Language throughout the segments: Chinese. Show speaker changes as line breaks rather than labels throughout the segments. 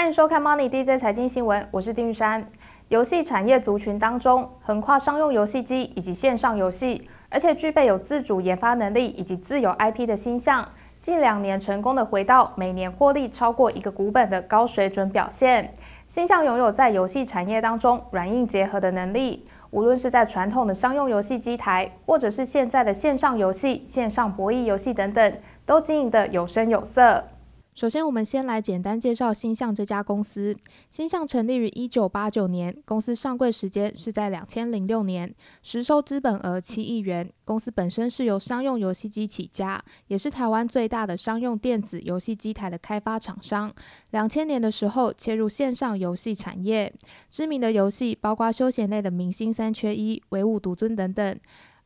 欢迎收看 Money DJ 财经新闻，我是丁玉山。游戏产业族群当中，横跨商用游戏机以及线上游戏，而且具备有自主研发能力以及自有 IP 的新象，近两年成功的回到每年获利超过一个股本的高水准表现。新象拥有在游戏产业当中软硬结合的能力，无论是在传统的商用游戏机台，或者是现在的线上游戏、线上博弈游戏等等，都经营的有声有色。首先，我们先来简单介绍星象这家公司。星象成立于一九八九年，公司上柜时间是在两千零六年，实收资本额七亿元。公司本身是由商用游戏机起家，也是台湾最大的商用电子游戏机台的开发厂商。两千年的时候切入线上游戏产业，知名的游戏包括休闲类的《明星三缺一》、《唯物独尊》等等。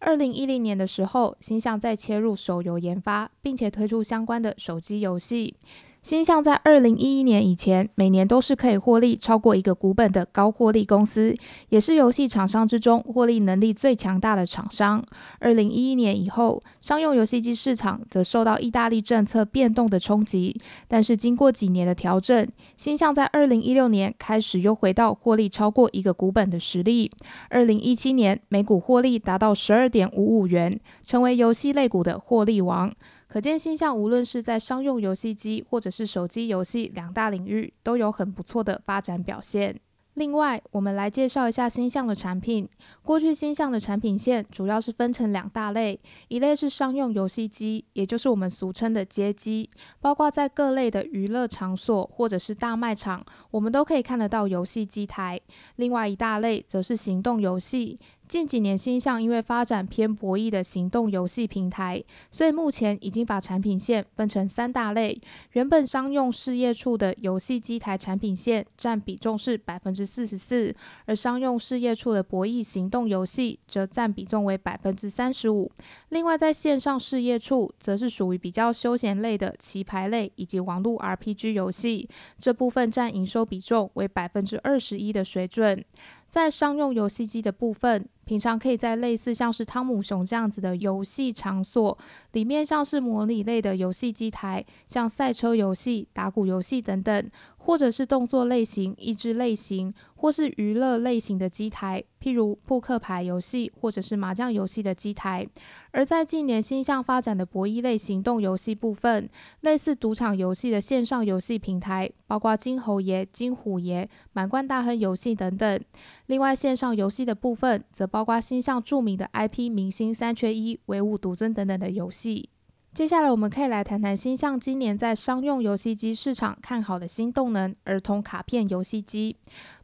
二零一零年的时候，新象在切入手游研发，并且推出相关的手机游戏。新象在二零一一年以前，每年都是可以获利超过一个股本的高获利公司，也是游戏厂商之中获利能力最强大的厂商。二零一一年以后，商用游戏机市场则受到意大利政策变动的冲击，但是经过几年的调整，新象在二零一六年开始又回到获利超过一个股本的实力。二零一七年，每股获利达到十二点五五元，成为游戏类股的获利王。可见新象无论是在商用游戏机或者是手机游戏两大领域都有很不错的发展表现。另外，我们来介绍一下新象的产品。过去新象的产品线主要是分成两大类，一类是商用游戏机，也就是我们俗称的街机，包括在各类的娱乐场所或者是大卖场，我们都可以看得到游戏机台。另外一大类则是行动游戏。近几年，新向因为发展偏博弈的行动游戏平台，所以目前已经把产品线分成三大类。原本商用事业处的游戏机台产品线占比重是百分之四十四，而商用事业处的博弈行动游戏则占比重为百分之三十五。另外，在线上事业处，则是属于比较休闲类的棋牌类以及网络 RPG 游戏，这部分占营收比重为百分之二十一的水准。在商用游戏机的部分。平常可以在类似像是汤姆熊这样子的游戏场所里面，像是模拟类的游戏机台，像赛车游戏、打鼓游戏等等，或者是动作类型、益智类型，或是娱乐类型的机台，譬如扑克牌游戏或者是麻将游戏的机台。而在近年新向发展的博弈类行动游戏部分，类似赌场游戏的线上游戏平台，包括金猴爷、金虎爷、满贯大亨游戏等等。另外，线上游戏的部分则。包括新象著名的 IP 明星三缺一、唯物独尊等等的游戏。接下来，我们可以来谈谈新象今年在商用游戏机市场看好的新动能儿童卡片游戏机。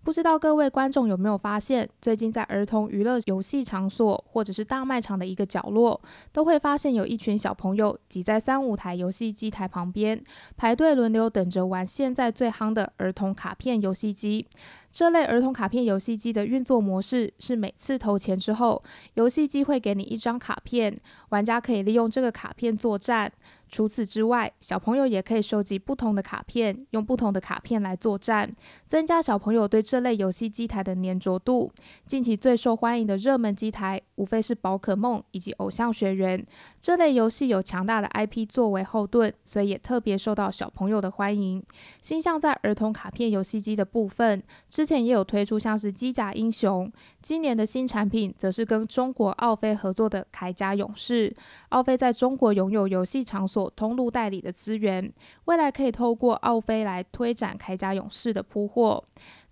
不知道各位观众有没有发现，最近在儿童娱乐游戏场所或者是大卖场的一个角落，都会发现有一群小朋友挤在三五台游戏机台旁边，排队轮流等着玩现在最夯的儿童卡片游戏机。这类儿童卡片游戏机的运作模式是：每次投钱之后，游戏机会给你一张卡片，玩家可以利用这个卡片作战。除此之外，小朋友也可以收集不同的卡片，用不同的卡片来作战，增加小朋友对这类游戏机台的粘着度。近期最受欢迎的热门机台，无非是宝可梦以及偶像学员。这类游戏有强大的 IP 作为后盾，所以也特别受到小朋友的欢迎。新向在儿童卡片游戏机的部分，之前也有推出像是机甲英雄。今年的新产品则是跟中国奥飞合作的铠甲勇士。奥飞在中国拥有游戏场所。通路代理的资源，未来可以透过奥飞来推展《铠甲勇士》的铺货。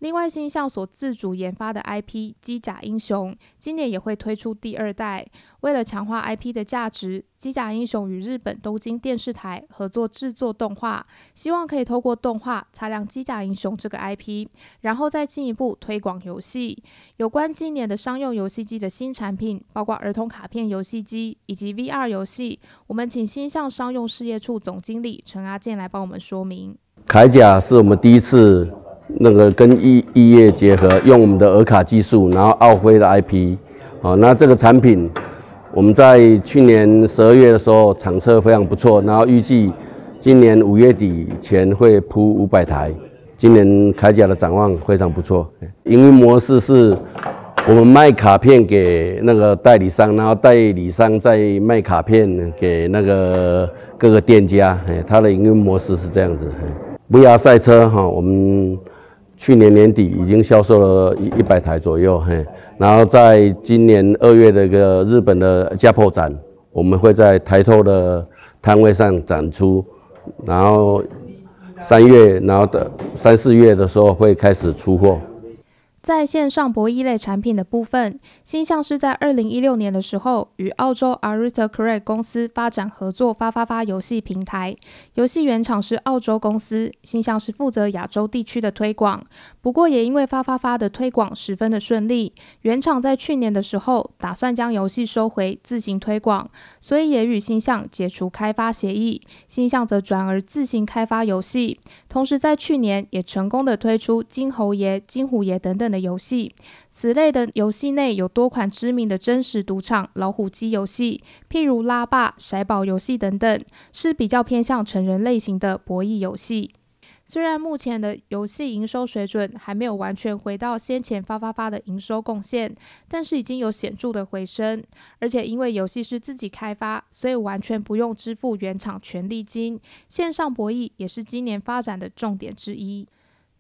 另外，新象所自主研发的 IP 机甲英雄今年也会推出第二代。为了强化 IP 的价值，机甲英雄与日本东京电视台合作制作动画，希望可以透过动画擦亮机甲英雄这个 IP，然后再进一步推广游戏。有关今年的商用游戏机的新产品，包括儿童卡片游戏机以及 VR 游戏，我们请新象商用事业处总经理陈阿健来帮我们说明。铠甲是我们第一次。那个跟艺艺业结合，用我们的尔卡技术，然后奥辉的 IP，哦，那这个产品我们在去年十二月的时候场测非常不错，然后预计今年五月底前会铺五百台，今年铠甲的展望非常不错。营运模式是我们卖卡片给那个代理商，然后代理商再卖卡片给那个各个店家，哎，它的营运模式是这样子。VR 赛车哈，我们。去年年底已经销售了一一百台左右，嘿，然后在今年二月的一个日本的家破展，我们会在台透的摊位上展出，然后三月，然后的三四月的时候会开始出货。在线上博弈类产品的部分，新象是在二零一六年的时候与澳洲 Aristocrat 公司发展合作发发发游戏平台，游戏原厂是澳洲公司，新象是负责亚洲地区的推广。不过也因为发发发的推广十分的顺利，原厂在去年的时候打算将游戏收回自行推广，所以也与新象解除开发协议，新象则转而自行开发游戏。同时在去年也成功的推出金猴爷、金虎爷等等。的游戏，此类的游戏内有多款知名的真实赌场老虎机游戏，譬如拉霸、骰宝游戏等等，是比较偏向成人类型的博弈游戏。虽然目前的游戏营收水准还没有完全回到先前发发发的营收贡献，但是已经有显著的回升。而且因为游戏是自己开发，所以完全不用支付原厂权利金。线上博弈也是今年发展的重点之一。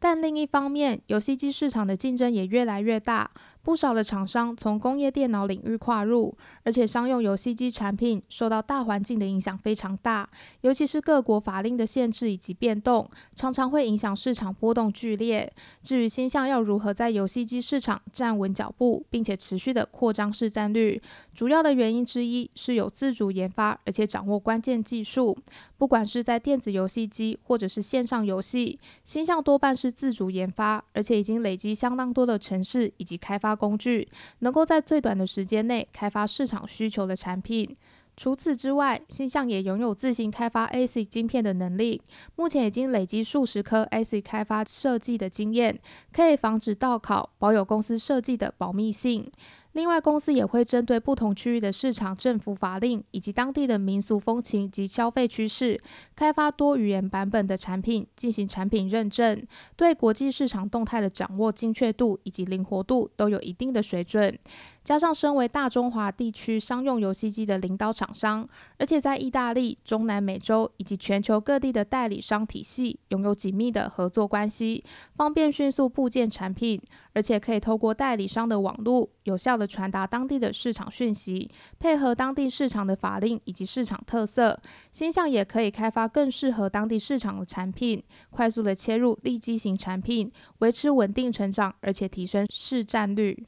但另一方面，游戏机市场的竞争也越来越大。不少的厂商从工业电脑领域跨入，而且商用游戏机产品受到大环境的影响非常大，尤其是各国法令的限制以及变动，常常会影响市场波动剧烈。至于星象要如何在游戏机市场站稳脚步，并且持续的扩张市占率，主要的原因之一是有自主研发，而且掌握关键技术。不管是在电子游戏机或者是线上游戏，星象多半是自主研发，而且已经累积相当多的城市以及开发。工具能够在最短的时间内开发市场需求的产品。除此之外，新象也拥有自行开发 ASIC 晶片的能力，目前已经累积数十颗 ASIC 开发设计的经验，可以防止盗考，保有公司设计的保密性。另外，公司也会针对不同区域的市场、政府法令以及当地的民俗风情及消费趋势，开发多语言版本的产品进行产品认证，对国际市场动态的掌握精确度以及灵活度都有一定的水准。加上身为大中华地区商用游戏机的领导厂商，而且在意大利、中南美洲以及全球各地的代理商体系拥有紧密的合作关系，方便迅速部件产品。而且可以透过代理商的网络，有效的传达当地的市场讯息，配合当地市场的法令以及市场特色，新向也可以开发更适合当地市场的产品，快速的切入利基型产品，维持稳定成长，而且提升市占率。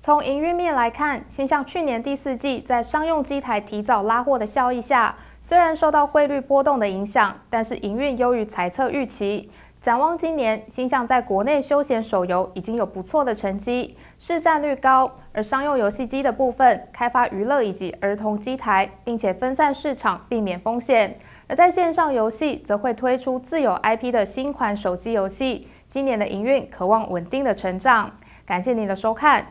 从营运面来看，新向去年第四季在商用机台提早拉货的效益下，虽然受到汇率波动的影响，但是营运优于猜测预期。展望今年，新象在国内休闲手游已经有不错的成绩，市占率高；而商用游戏机的部分开发娱乐以及儿童机台，并且分散市场，避免风险。而在线上游戏，则会推出自有 IP 的新款手机游戏。今年的营运渴望稳定的成长。感谢您的收看。